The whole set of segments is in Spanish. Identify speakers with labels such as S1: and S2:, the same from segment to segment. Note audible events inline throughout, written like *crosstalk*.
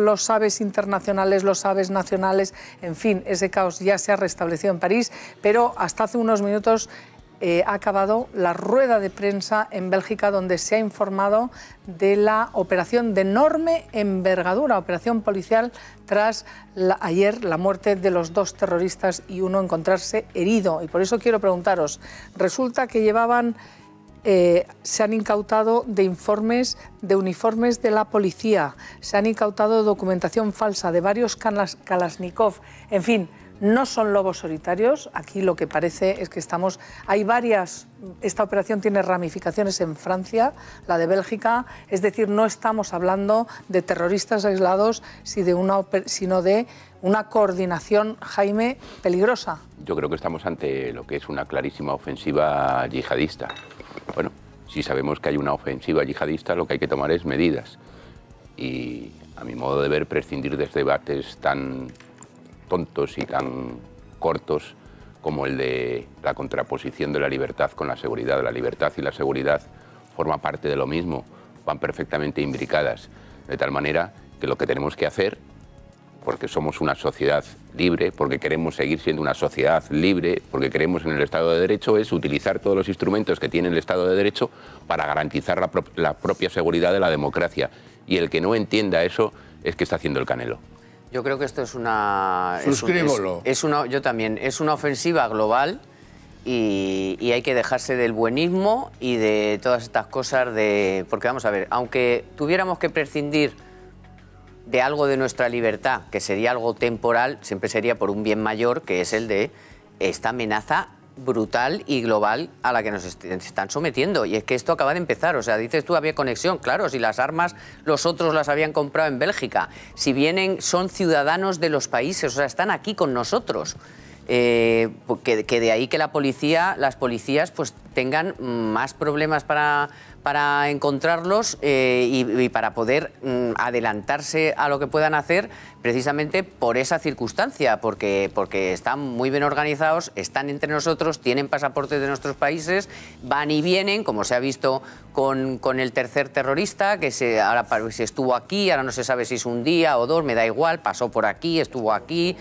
S1: Los aves internacionales, los aves nacionales, en fin, ese caos ya se ha restablecido en París, pero hasta hace unos minutos eh, ha acabado la rueda de prensa en Bélgica donde se ha informado de la operación de enorme envergadura, operación policial tras ayer la muerte de los dos terroristas y uno encontrarse herido. Y por eso quiero preguntaros, resulta que llevaban eh, se han incautado de informes, de uniformes de la policía, se han incautado documentación falsa de varios Kalashnikov, en fin, no son lobos solitarios. Aquí lo que parece es que estamos. Hay varias. Esta operación tiene ramificaciones en Francia, la de Bélgica. Es decir, no estamos hablando de terroristas aislados, sino de una coordinación, Jaime, peligrosa.
S2: Yo creo que estamos ante lo que es una clarísima ofensiva yihadista. Bueno, si sabemos que hay una ofensiva yihadista, lo que hay que tomar es medidas. Y a mi modo de ver, prescindir de debates tan tontos y tan cortos como el de la contraposición de la libertad con la seguridad. La libertad y la seguridad forman parte de lo mismo, van perfectamente imbricadas. De tal manera que lo que tenemos que hacer porque somos una sociedad libre, porque queremos seguir siendo una sociedad libre, porque creemos en el Estado de Derecho, es utilizar todos los instrumentos que tiene el Estado de Derecho para garantizar la, propia seguridad de la democracia. Y el que no entienda eso es que está haciendo el canelo.
S3: Yo creo que esto es una... Suscríbolo. Es, una, yo también. Es una ofensiva global y, y, hay que dejarse del buenismo y de todas estas cosas de... Porque vamos a ver, aunque tuviéramos que prescindir de algo de nuestra libertad, que sería algo temporal, siempre sería por un bien mayor, que es el de esta amenaza brutal y global a la que nos están sometiendo. Y es que esto acaba de empezar. O sea, dices tú, había conexión. Claro, si las armas los otros las habían comprado en Bélgica. Si vienen, son ciudadanos de los países. O sea, están aquí con nosotros. Eh, pues que, de ahí que la policía, las policías pues tengan más problemas para, para encontrarlos eh, y, para poder mm, adelantarse a lo que puedan hacer precisamente por esa circunstancia, porque, porque están muy bien organizados, están entre nosotros, tienen pasaportes de nuestros países, van y vienen, como se ha visto con, el tercer terrorista, que se, ahora se estuvo aquí, ahora no se sabe si es un día o dos, me da igual, pasó por aquí, estuvo aquí,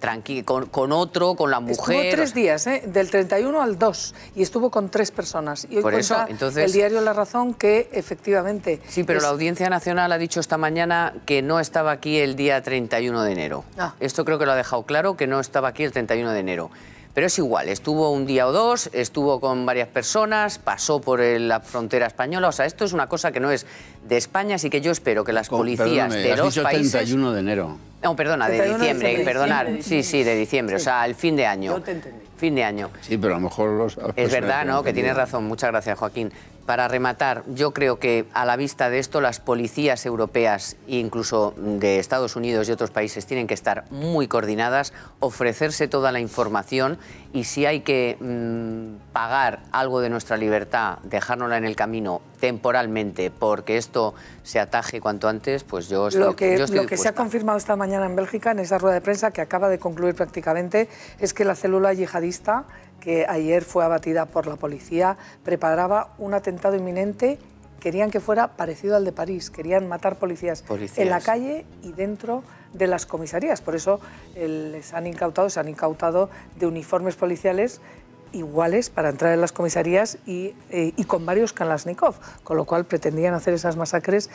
S3: tranqui con, otro, con la mujer. Estuvo tres
S1: días, ¿eh? del 31 al 2, y estuvo con tres personas. Y hoy Por eso, entonces... el diario
S3: La Razón que efectivamente... Sí, pero la Audiencia Nacional ha dicho esta mañana que no estaba aquí el día 31 de enero. Ah. Esto creo que lo ha dejado claro, que no estaba aquí el 31 de enero. Pero es igual, estuvo un día o dos, estuvo con varias personas, pasó por eh, la frontera española. O sea, esto es una cosa que no es de España, así que yo espero que las policías de los países. 31 de enero. No, perdona, de diciembre, perdonar. Sí, sí, de diciembre, o sea, el fin de año. Yo te entendí. Fin de año. Sí,
S4: pero a lo mejor los. Es verdad, ¿no? Que tienes
S3: razón. Muchas gracias, Joaquín para rematar, yo creo que a la vista de esto las policías europeas, incluso de Estados Unidos y otros países, tienen que estar muy coordinadas, ofrecerse toda la información y si hay que mm, pagar algo de nuestra libertad, dejárnosla en el camino temporalmente, porque esto se ataje cuanto antes, pues yo estoy, Lo que, lo que se ha
S1: confirmado esta mañana en Bélgica, en esa rueda de prensa que acaba de concluir prácticamente, es que la célula yihadista que ayer fue abatida por la policía, preparaba un atentado inminente. Querían que fuera parecido al de París, querían matar policías, en la calle y dentro de las comisarías. Por eso les han incautado, se han incautado de uniformes policiales iguales para entrar en las comisarías eh, y, con varios Kalashnikov, con lo cual pretendían hacer esas masacres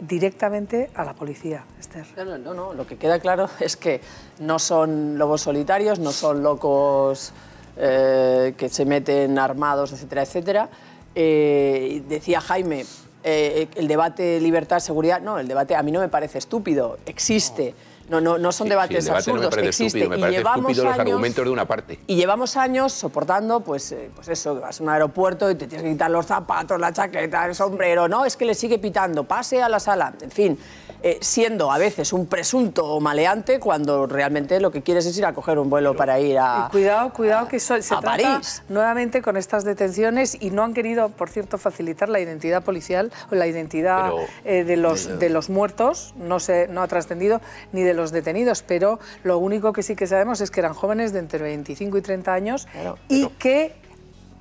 S1: directamente a la policía, Esther.
S5: No, no, no, lo que queda claro es que no son lobos solitarios, no son locos eh, que se meten armados, etcétera, etcétera. Eh, decía Jaime, eh, el debate libertad-seguridad, no, el debate a mí no me parece estúpido, existe. No, no, no son debates absurdos, no me y llevamos los argumentos de una parte. Y llevamos años soportando, pues, eh, pues eso, que vas a un aeropuerto y te tienes que quitar los zapatos, la chaqueta, el sombrero, no, es que le sigue pitando, pase a la sala, en fin, eh, siendo a veces un presunto maleante cuando realmente lo que quieres es ir a coger un vuelo para ir a... Y cuidado, cuidado, que se trata
S1: nuevamente con estas detenciones y no han querido, por cierto, facilitar la identidad policial o la identidad eh, de, los, de los muertos, no, se, no ha trascendido, ni de los detenidos, pero lo único que sí que sabemos es que eran jóvenes de entre 25 y 30 años y que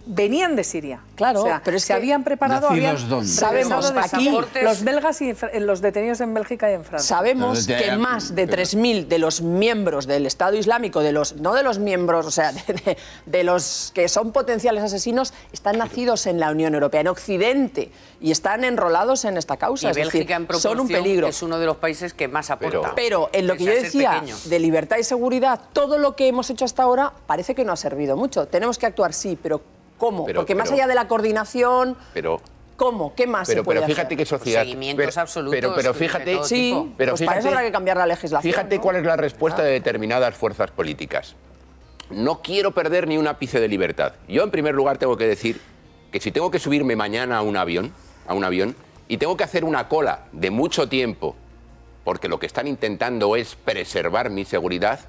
S1: venían de Siria. Claro, pero se habían preparado, habían sabemos los belgas y los detenidos en Bélgica y en Francia. Sabemos que más de
S5: 3000 de los miembros del Estado Islámico, de los no de los miembros, o sea, *laughs* de, los que son potenciales asesinos están nacidos en la Unión Europea, en Occidente y están enrolados en esta causa, y Bélgica en son un peligro. Es
S3: uno de los países que más
S2: aporta. Pero, pero en lo que yo decía
S5: de libertad y seguridad, todo lo que hemos hecho hasta ahora parece que no ha servido mucho. Tenemos que actuar sí, pero ¿Cómo? Porque más allá de la coordinación... ¿Cómo? ¿Qué más pero, fíjate hacer? qué sociedad... Seguimientos pero, absolutos. Pero, fíjate... Sí, pues pero pues para eso habrá que cambiar la legislación. Fíjate cuál es la respuesta de
S2: determinadas fuerzas políticas. No quiero perder ni un ápice de libertad. Yo, en primer lugar, tengo que decir que si tengo que subirme mañana a un avión, a un avión, y tengo que hacer una cola de mucho tiempo, porque lo que están intentando es preservar mi seguridad,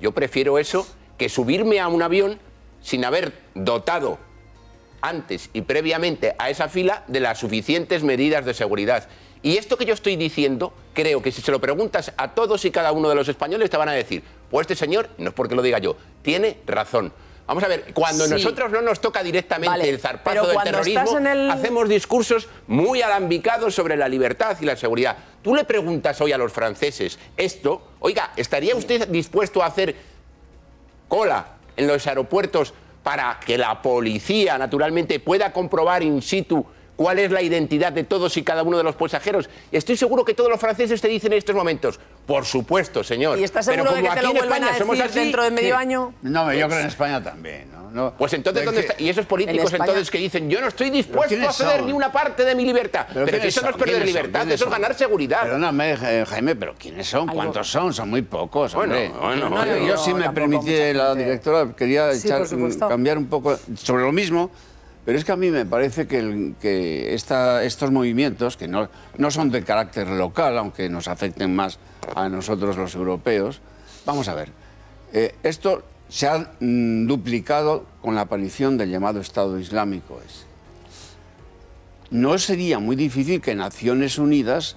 S2: yo prefiero eso que subirme a un avión sin haber dotado antes y previamente a esa fila de las suficientes medidas de seguridad. Y esto que yo estoy diciendo, creo que si se lo preguntas a todos y cada uno de los españoles te van a decir, pues este señor, no es porque lo diga yo, tiene razón. Vamos a ver, cuando a nosotros no nos toca directamente el zarpazo del terrorismo, hacemos discursos muy alambicados sobre la libertad y la seguridad. Tú le preguntas hoy a los franceses esto, oiga, ¿estaría usted dispuesto a hacer cola en los aeropuertos para que la policía, naturalmente, pueda comprobar in situ cuál es la identidad de todos y cada uno de los pasajeros. Estoy seguro que todos los franceses te dicen en estos momentos, por supuesto, señor. ¿Y estás seguro Pero como de que aquí lo en España a decir somos dentro de medio año?
S4: No, yo pues creo en España también.
S2: pues entonces, ¿dónde está? Y esos políticos entonces que dicen, yo no estoy dispuesto a ceder ni una parte de mi libertad. Pero, eso no es perder libertad, eso es
S4: ganar seguridad. Perdóname, eh, Jaime, pero ¿quiénes son? ¿Cuántos son? Son muy pocos. Bueno, yo, sí me permití la directora, quería echar, mm, cambiar un poco sobre lo mismo. Pero es que a mí me parece que, estos movimientos, que no, son de carácter local, aunque nos afecten más a nosotros los europeos, vamos a ver, eh, esto se ha mm, duplicado con la aparición del llamado Estado Islámico. ¿No sería muy difícil que Naciones Unidas,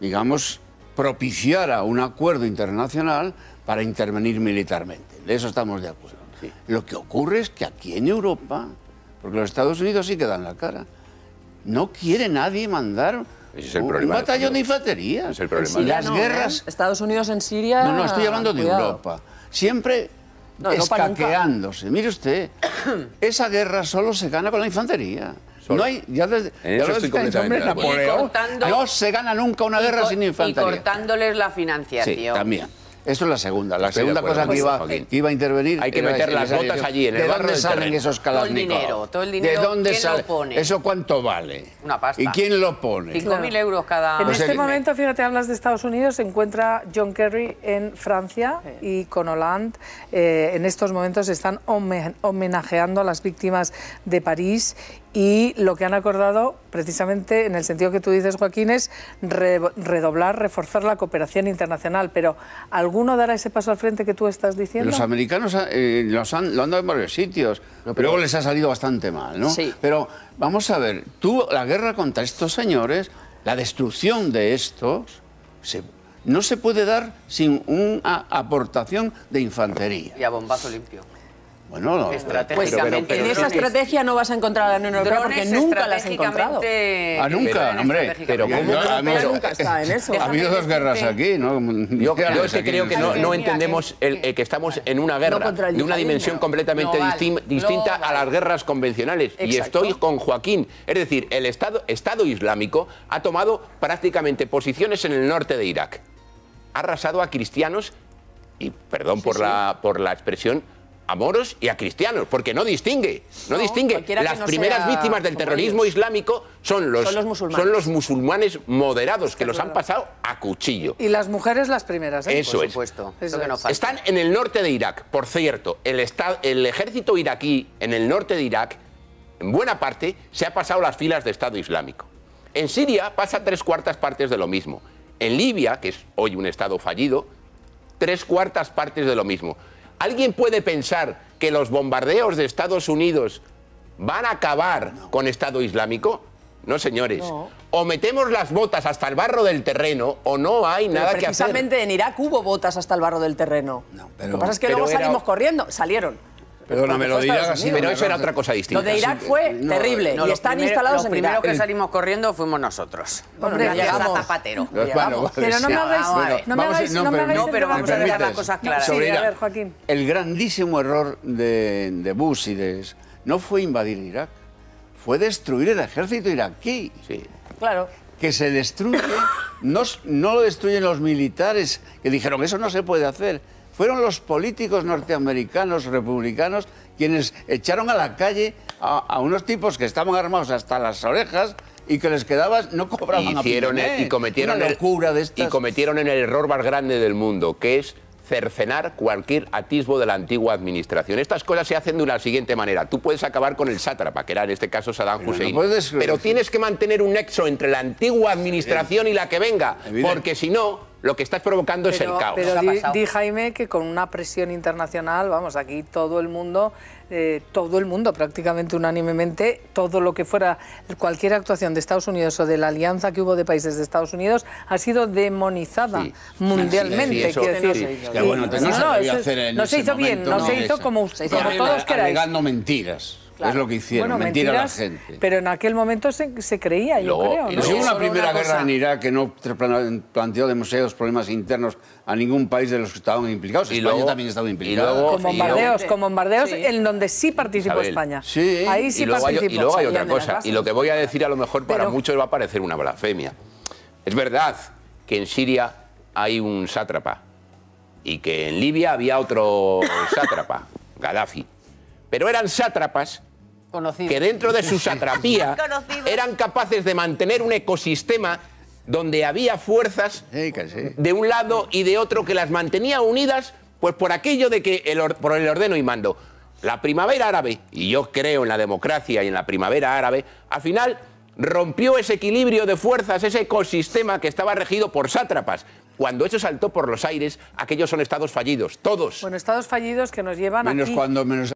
S4: digamos, propiciara un acuerdo internacional para intervenir militarmente? De eso estamos de acuerdo. Lo que ocurre es que aquí en Europa porque los Estados Unidos sí quedan la cara. No quiere nadie mandar Un ¿eh? batallón de infantería. Es el problema. Y ¿eh? las guerras.
S5: Estados Unidos en Siria. No, no, estoy hablando de Europa.
S4: Siempre escaqueándose. Mire usted, *clears throat* esa guerra solo se gana con la infantería. No ya desde, en Napoleón, no se gana nunca una guerra sin infantería. Y
S3: cortándoles la financiación. Sí,
S4: también. Esto es la segunda. La segunda cosa que iba, a intervenir. Hay que meter las botas allí, en el ¿De dónde salen esos dinero, ¿De dónde ¿Eso cuánto vale? Una pasta. ¿Y quién lo pone? 5.000
S3: euros cada...
S4: En pues este
S1: momento, fíjate, hablas de Estados Unidos, se encuentra John Kerry en Francia y con Hollande. Eh, en estos momentos están homenajeando a las víctimas de París y lo que han acordado, precisamente en el sentido que tú dices, Joaquín, es redoblar, reforzar la cooperación internacional. Pero ¿alguno dará ese paso al frente que tú estás diciendo? Los
S4: americanos eh, lo han dado en varios sitios, pero luego les ha salido bastante mal, ¿no? Sí. Pero vamos a ver, tú, la guerra contra estos señores, la destrucción de estos, no se puede dar sin una aportación de infantería. Y a bombazo limpio. Bueno, no, pues, en esa
S5: estrategia no vas a encontrar a la Unión Europea porque nunca la has encontrado.
S4: Ah, nunca, pero, hombre. nunca está en eso. Ha habido
S2: dos guerras aquí, ¿no? Yo, es que creo que no, entendemos eh, que estamos en una guerra de una dimensión completamente distinta a las guerras convencionales. Y estoy con Joaquín. Es decir, el Estado, Estado Islámico ha tomado prácticamente posiciones en el norte de Irak. Ha arrasado a cristianos y, perdón por, La, por la expresión, a moros y a cristianos, porque no distingue, no, distingue. Las primeras víctimas del terrorismo islámico son los, son los, musulmanes. moderados que los han pasado a cuchillo.
S1: Y las mujeres las primeras, ¿eh? Eso por
S2: supuesto. Están en el norte de Irak, por cierto, el, el ejército iraquí en el norte de Irak, en buena parte, se ha pasado las filas de Estado Islámico. En Siria pasa tres cuartas partes de lo mismo. En Libia, que es hoy un Estado fallido, tres cuartas partes de lo mismo. ¿Alguien puede pensar que los bombardeos de Estados Unidos van a acabar con Estado Islámico? No, señores. O metemos las botas hasta el barro del terreno o no hay nada que hacer. Precisamente
S5: en Irak hubo botas hasta el barro del terreno.
S4: pero,
S2: Lo que pasa es que luego salimos
S5: corriendo. Salieron.
S4: Perdóname, lo de Irak Pero eso era otra cosa distinta. Lo de Irak fue terrible y están instalados en primero
S3: que salimos corriendo fuimos nosotros. Hombre, bueno, llegamos a Zapatero. Pues pero no me hagáis... no, me no, pero, vamos a dejar las cosas claras. Sobre a ver, Joaquín.
S4: El grandísimo error de, de Bush y de... No fue invadir Irak, fue destruir el ejército iraquí. Sí. Claro que se destruye, no, no lo destruyen los militares, que dijeron, eso no se puede hacer, fueron los políticos norteamericanos, republicanos, quienes echaron a la calle a, unos tipos que estaban armados hasta las orejas y que les quedaban no cobraban y cometieron y
S2: cometieron el error más grande del mundo, que es cercenar cualquier atisbo de la antigua administración. Estas cosas se hacen de una siguiente manera. Tú puedes acabar con el sátrapa, que era en este caso Saddam Hussein, pero tienes que mantener un nexo entre la antigua administración y la que venga, porque si no, lo que estás provocando es el caos. Pero di,
S1: Jaime que con una presión internacional, vamos, aquí todo el mundo, eh, todo el mundo prácticamente unánimemente, todo lo que fuera cualquier actuación de Estados Unidos o de la alianza que hubo de países de Estados Unidos ha sido demonizada mundialmente. No se hizo bien, no, se hizo como, como todos queráis.
S4: mentiras. Es lo que hicieron, mentir a la gente.
S1: Pero en aquel momento se, creía, yo creo. Y una primera guerra
S4: en Irak que no planteó demasiados problemas internos a ningún país de los que estaban implicados. Y España luego, también estaba implicada. con bombardeos, con
S1: bombardeos en donde sí participó España. Ahí sí participó. Hay, y luego hay otra cosa, y
S2: lo que voy a decir a lo mejor para muchos va a parecer una blasfemia. Es verdad que en Siria hay un sátrapa y que en Libia había otro sátrapa, Gaddafi. Pero eran sátrapas que dentro de su satrapía *laughs* eran capaces de mantener un ecosistema donde había fuerzas de un lado y de otro que las mantenía unidas, pues por aquello de que el por el ordeno y mando. La primavera árabe, y yo creo en la democracia y en la primavera árabe, al final rompió ese equilibrio de fuerzas, ese ecosistema que estaba regido por sátrapas. Cuando eso saltó por los aires, aquellos son estados fallidos, todos.
S1: Bueno, estados fallidos que nos llevan
S2: menos